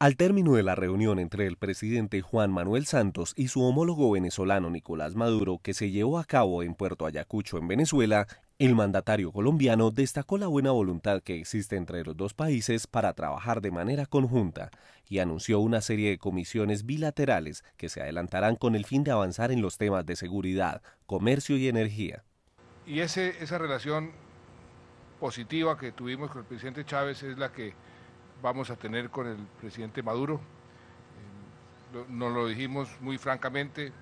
Al término de la reunión entre el presidente Juan Manuel Santos y su homólogo venezolano Nicolás Maduro, que se llevó a cabo en Puerto Ayacucho, en Venezuela, el mandatario colombiano destacó la buena voluntad que existe entre los dos países para trabajar de manera conjunta y anunció una serie de comisiones bilaterales que se adelantarán con el fin de avanzar en los temas de seguridad, comercio y energía. Y esa relación positiva que tuvimos con el presidente Chávez es la que vamos a tener con el presidente Maduro. Eh, Nos lo dijimos muy francamente,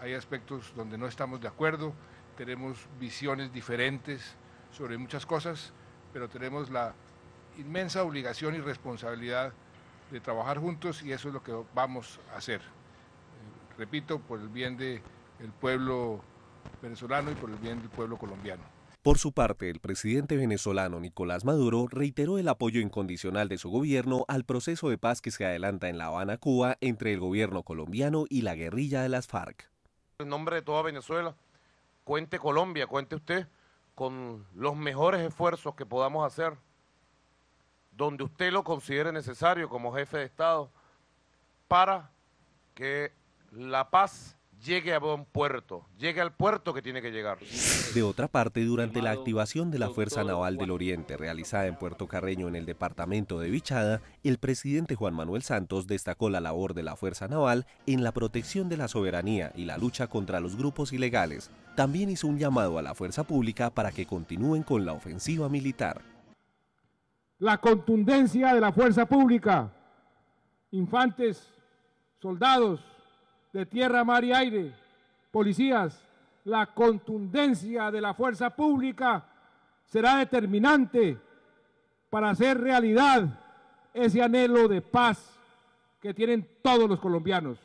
hay aspectos donde no estamos de acuerdo, tenemos visiones diferentes sobre muchas cosas, pero tenemos la inmensa obligación y responsabilidad de trabajar juntos y eso es lo que vamos a hacer. Eh, repito, por el bien del pueblo venezolano y por el bien del pueblo colombiano. Por su parte, el presidente venezolano Nicolás Maduro reiteró el apoyo incondicional de su gobierno al proceso de paz que se adelanta en La Habana, Cuba, entre el gobierno colombiano y la guerrilla de las FARC. En nombre de toda Venezuela, cuente Colombia, cuente usted con los mejores esfuerzos que podamos hacer, donde usted lo considere necesario como jefe de Estado, para que la paz llegue a buen puerto, llegue al puerto que tiene que llegar. De otra parte, durante la activación de la Fuerza Naval del Oriente realizada en Puerto Carreño en el departamento de Vichada, el presidente Juan Manuel Santos destacó la labor de la Fuerza Naval en la protección de la soberanía y la lucha contra los grupos ilegales. También hizo un llamado a la fuerza pública para que continúen con la ofensiva militar. La contundencia de la fuerza pública, infantes, soldados, de tierra, mar y aire, policías, la contundencia de la fuerza pública será determinante para hacer realidad ese anhelo de paz que tienen todos los colombianos.